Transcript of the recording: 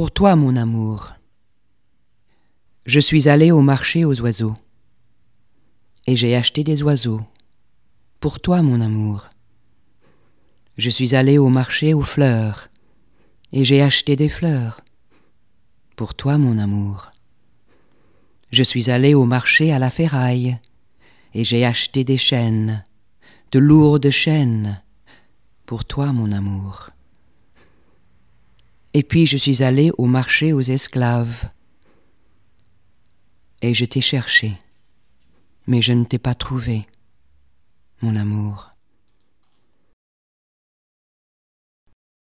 pour toi, mon amour. Je suis allé au marché aux oiseaux, et j'ai acheté des oiseaux, pour toi, mon amour. Je suis allé au marché aux fleurs, et j'ai acheté des fleurs, pour toi, mon amour. Je suis allé au marché à la ferraille, et j'ai acheté des chaînes, de lourdes chaînes, pour toi, mon amour. Et puis je suis allé au marché aux esclaves. Et je t'ai cherché, mais je ne t'ai pas trouvé, mon amour.